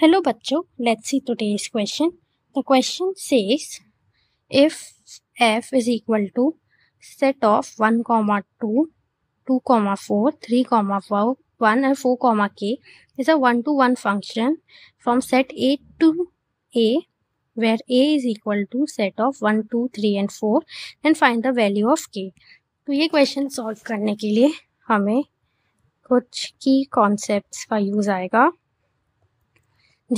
Hello बच्चों let's see today's question the question says if F is equal to set of one comma two two comma four three comma four one and four comma K is a one to one function from set A to A where A is equal to set of one two three and four and find the value of K तो ये question solve करने के लिए हमें कुछ की concept का use आएगा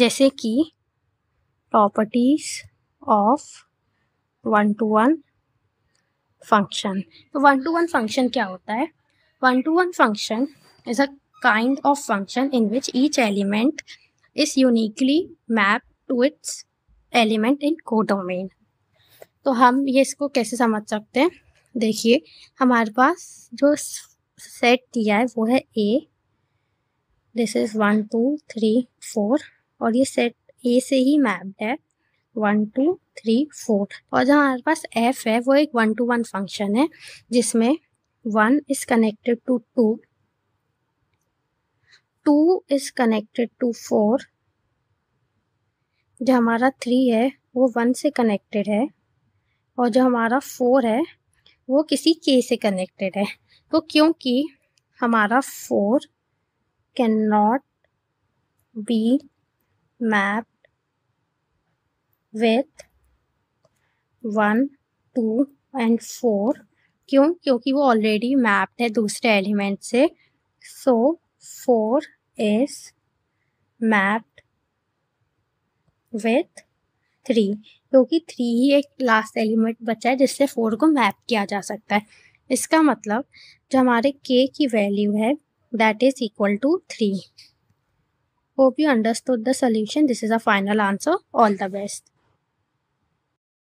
जैसे कि properties of one to one function तो वन टू वन फंक्शन क्या होता है one to one function is a kind of function in which each element is uniquely map to its element in codomain तो हम ये इसको कैसे समझ सकते हैं देखिए हमारे पास जो सेट दिया है वो है A this is one two three four और ये सेट ए से ही मैप्ड है वन टू थ्री फोर और जहाँ हमारे पास एफ है वो एक वन टू वन फंक्शन है जिसमें one is connected to two two is connected to four जो हमारा थ्री है वो वन से कनेक्टेड है और जो हमारा फोर है वो किसी के से कनेक्टेड है तो क्योंकि हमारा four can not be mapped with one two and four क्यों क्योंकि वो ऑलरेडी मैप्ड है दूसरे एलिमेंट से so four is mapped with three क्योंकि थ्री ही एक लास्ट एलिमेंट बचा है जिससे फोर को मैप किया जा सकता है इसका मतलब जो हमारे के की वैल्यू है that is equal to three Hope you understood the solution. This is a final answer. All the best.